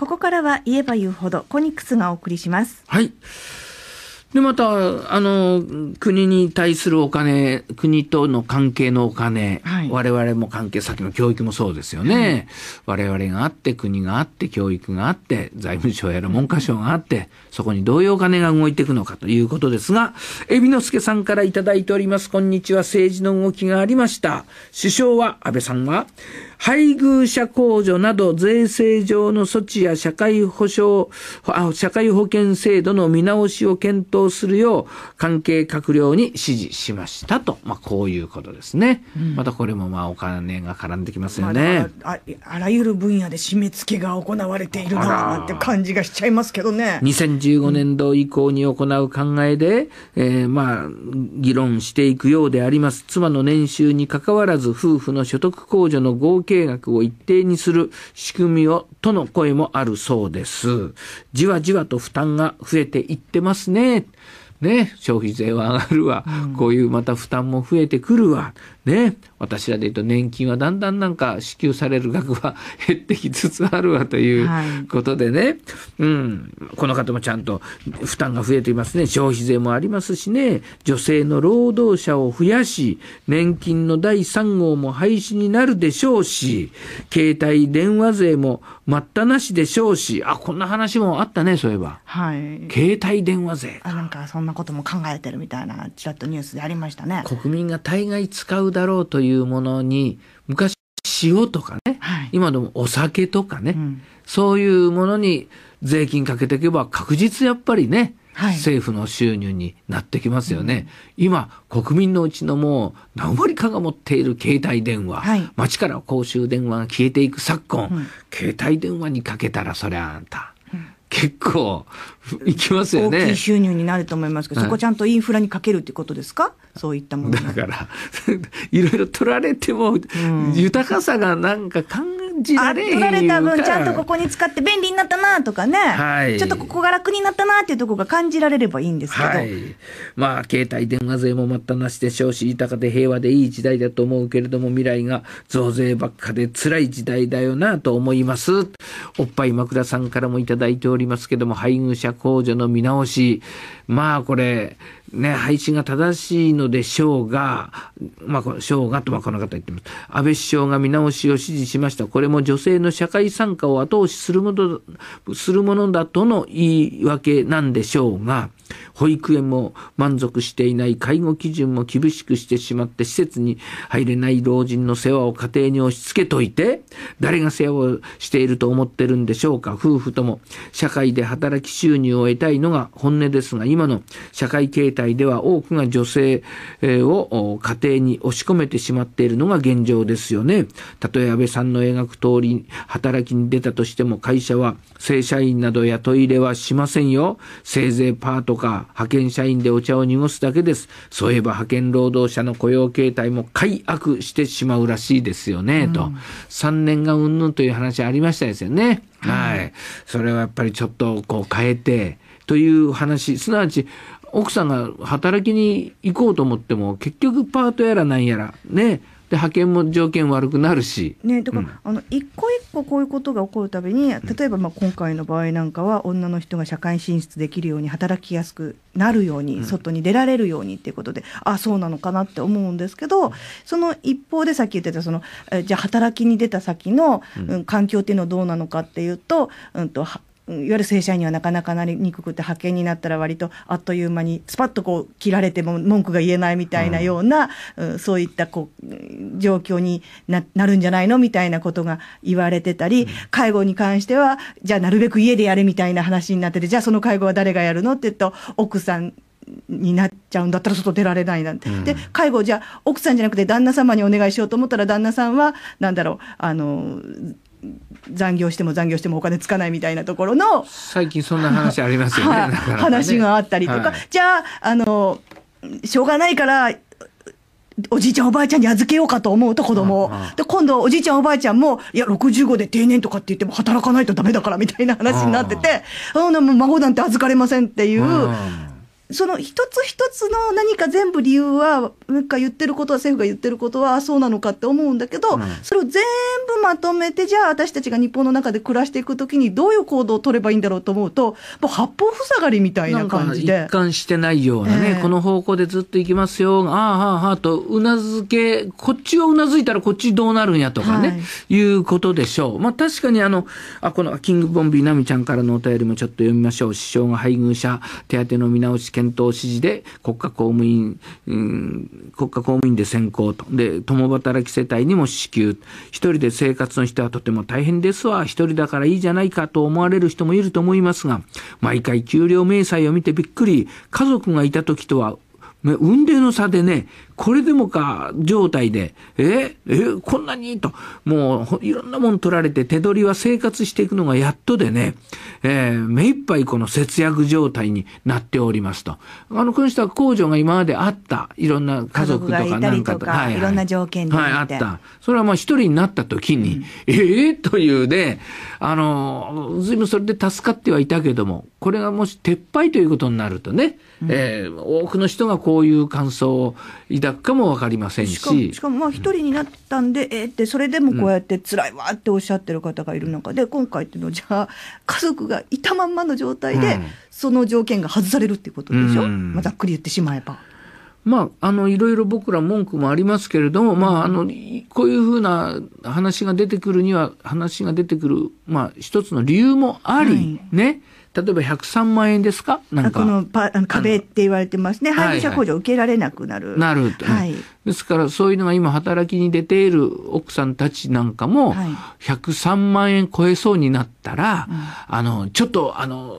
ここからは言えば言うほどコニックスがお送りします。はい。で、また、あの、国に対するお金、国との関係のお金、はい、我々も関係、さっきの教育もそうですよね、はい。我々があって、国があって、教育があって、財務省やら文科省があって、そこにどういうお金が動いていくのかということですが、海老之助さんからいただいております。こんにちは。政治の動きがありました。首相は、安倍さんは、配偶者控除など税制上の措置や社会保障、あ社会保険制度の見直しを検討するよう関係閣僚に指示しましたと、まあ、こういうことですね、うん、またこれもまあお金が絡んできますよね、まあ、あらゆる分野で締め付けが行われているななんて感じがしちゃいますけどね2015年度以降に行う考えで、うん、えまあ議論していくようであります妻の年収にかかわらず夫婦の所得控除の合計計額を一定にする仕組みをとの声もあるそうです。じわじわと負担が増えていってますね。ね、消費税は上がるわ、うん、こういうまた負担も増えてくるわ、ね、私らで言うと年金はだんだんなんか支給される額は減ってきつつあるわということでね、はい、うん、この方もちゃんと負担が増えていますね、消費税もありますしね、女性の労働者を増やし、年金の第3号も廃止になるでしょうし、携帯電話税も待ったなしでしょうし、あ、こんな話もあったね、そういえば。はい。携帯電話税あ、なんかそんななことも考えてるみたいなちらっとニュースでありましたね国民が大概使うだろうというものに昔塩とかね、はい、今でもお酒とかね、うん、そういうものに税金かけていけば確実やっぱりね、はい、政府の収入になってきますよね、うん、今国民のうちのもう何割かが持っている携帯電話、はい、街から公衆電話が消えていく昨今、うん、携帯電話にかけたらそりゃあんた結構いきますよね。大きい収入になると思いますけど、そこちゃんとインフラにかけるってことですか、そういったものだから、いろいろ取られても、豊かさがなんか考じられへん取られた分ちゃんとここに使って便利になったなとかね、はい、ちょっとここが楽になったなっていうところが感じられればいいんですけど、はい、まあ携帯電話税も待ったなしで少子豊かで平和でいい時代だと思うけれども未来が増税ばっかで辛い時代だよなと思いますおっぱい枕さんからも頂いておりますけども配偶者控除の見直しまあこれね、配信が正しいのでしょうが、まあ、しょうがと、まあ、この方言ってます。安倍首相が見直しを指示しました。これも女性の社会参加を後押しするもの、するものだとの言い訳なんでしょうが、保育園も満足していない介護基準も厳しくしてしまって施設に入れない老人の世話を家庭に押し付けといて誰が世話をしていると思ってるんでしょうか夫婦とも社会で働き収入を得たいのが本音ですが今の社会形態では多くが女性を家庭に押し込めてしまっているのが現状ですよね。たとえ安倍さんの描く通り働きに出たとしても会社は正社員など雇い入れはしませんよ。せいぜいパートか派遣社員でお茶を濁すだけですそういえば派遣労働者の雇用形態も改悪してしまうらしいですよね、うん、と3年がうんぬんという話ありましたですよね、うん、はいそれはやっぱりちょっとこう変えてという話すなわち奥さんが働きに行こうと思っても結局パートやらなんやらねで派遣も条件悪くなるし。ね、だから、うん、あの一個一個こういうことが起こるたびに例えばまあ今回の場合なんかは女の人が社会進出できるように働きやすくなるように、うん、外に出られるようにっていうことであそうなのかなって思うんですけどその一方でさっき言ってたそのえじゃあ働きに出た先の、うん、環境っていうのはどうなのかっていうと,、うんと、といわゆる正社員にはなかなかなりにくくて派遣になったら割とあっという間にスパッとこう切られても文句が言えないみたいなような、うん、そういったこう状況にななるんじゃないのみたいなことが言われてたり、うん、介護に関してはじゃあなるべく家でやれみたいな話になっててじゃあその介護は誰がやるのって言うと奥さんになっちゃうんだったら外出られないなんて、うん、で介護じゃあ奥さんじゃなくて旦那様にお願いしようと思ったら旦那さんは何だろうあの残業しても残業してもお金つかないみたいなところの最近そんな話ありますよねね、話があったりとか、はい、じゃああのしょうがないからおじいちゃんおばあちゃんに預けようかと思うと子供を。で、今度おじいちゃんおばあちゃんも、いや、65で定年とかって言っても働かないとダメだからみたいな話になってて、あの、孫なんて預かれませんっていう、その一つ一つの何か全部理由は、なんか言ってることは、政府が言ってることは、そうなのかって思うんだけど、うん、それを全部まとめて、じゃあ私たちが日本の中で暮らしていくときに、どういう行動を取ればいいんだろうと思うと、もう八方塞がりみたいな感じで。一貫してないようなね、えー、この方向でずっと行きますよ、ああ、はあ、はあと、うなずけ、こっちをうなずいたらこっちどうなるんやとかね、はい、いうことでしょう。まあ確かにあの、あ、このキングボンビーナミちゃんからのお便りもちょっと読みましょう。首相が配偶者手当の見直し検討指示で国家公務員、うん、国家公務員で選考と。で、共働き世帯にも支給。一人で生活の人はとても大変ですわ。一人だからいいじゃないかと思われる人もいると思いますが、毎回給料明細を見てびっくり。家族がいた時とは、運命の差でね、これでもか状態で、ええこんなにと、もういろんなもん取られて手取りは生活していくのがやっとでね、えー、目いっぱいこの節約状態になっておりますと。あの、この人は控除が今まであった、いろんな家族とかなんかとか、はい、い、ろんな条件で、はい、あった。それはまあ一人になった時に、うん、ええというで、あの、随分それで助かってはいたけども、これがもし撤廃ということになるとね、うん、えー、多くの人がこういう感想を抱かも分かりませんししかもまあ一人になったんで、えってそれでもこうやって辛いわっておっしゃってる方がいる中で、今回っていうのはじゃあ家族がいたまんまの状態で、その条件が外されるっていうことでしょ、まあ、ざっくり言ってしまえば。まあ、あの、いろいろ僕ら文句もありますけれども、まあ、あの、こういうふうな話が出てくるには、話が出てくる、まあ、一つの理由もあり、はい、ね。例えば103万円ですかなんか。このパあの壁って言われてますね。配偶者控除を受けられなくなる。なると、ね、はい。ですから、そういうのが今働きに出ている奥さんたちなんかも、103万円超えそうになったら、あの、ちょっと、あの、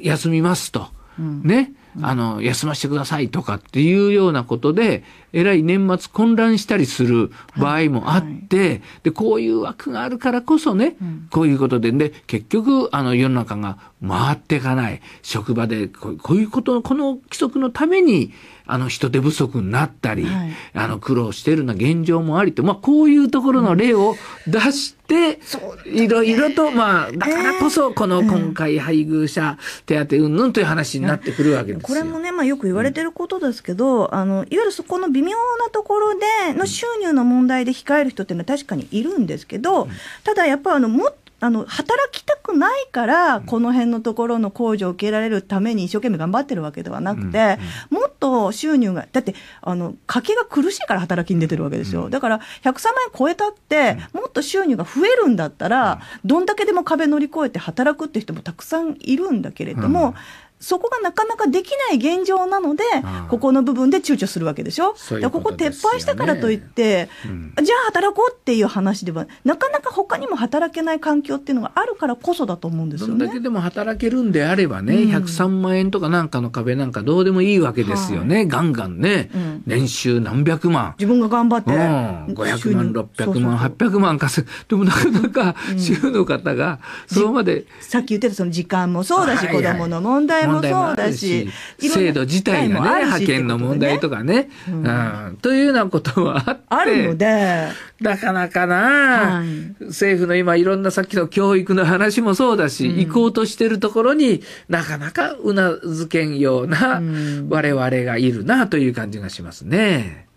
休みますと。うん、ね。あの、休ませてくださいとかっていうようなことで、えらい年末混乱したりする場合もあって、はいはい、で、こういう枠があるからこそね、こういうことで、ね、で、結局、あの、世の中が回っていかない。職場でこう、こういうこと、この規則のために、あの、人手不足になったり、はい、あの、苦労してるような現状もありと、まあ、こういうところの例を出して、、いろいろと、まあ、だからこそ、この今回、配偶者手当うんぬんという話になってくるわけですこれもね、まあ、よく言われてることですけど、あのいわゆるそこの微妙なところでの収入の問題で控える人っていうのは確かにいるんですけど、ただやっぱりもっとあの働きたくないから、この辺のところの控除を受けられるために一生懸命頑張ってるわけではなくて、もっと収入が、だってあの家計が苦しいから働きに出てるわけですよ、だから103万円超えたって、もっと収入が増えるんだったら、どんだけでも壁乗り越えて働くって人もたくさんいるんだけれども、そこがなかなかできない現状なので、ここの部分で躊躇するわけでしょ。ううこね、ここ撤廃したからといって、うん、じゃあ働こうっていう話では、なかなか他にも働けない環境っていうのがあるからこそだと思うんですよね。どんだけでも働けるんであればね、うん、103万円とかなんかの壁なんかどうでもいいわけですよね。ガンガンね、うん、年収何百万。自分が頑張って。うん、500万、600万、800万稼ぐ。でもなかなか、主婦の方が、そこまで、さっき言ってたその時間もそうだし、子ども子供の問題も問題もあるし制度自体のね派遣の問題とかね、うん、というようなことはあってあるのでなかなかな、政府の今いろんなさっきの教育の話もそうだし、行こうとしてるところになかなかうなずけんような我々がいるなという感じがしますね。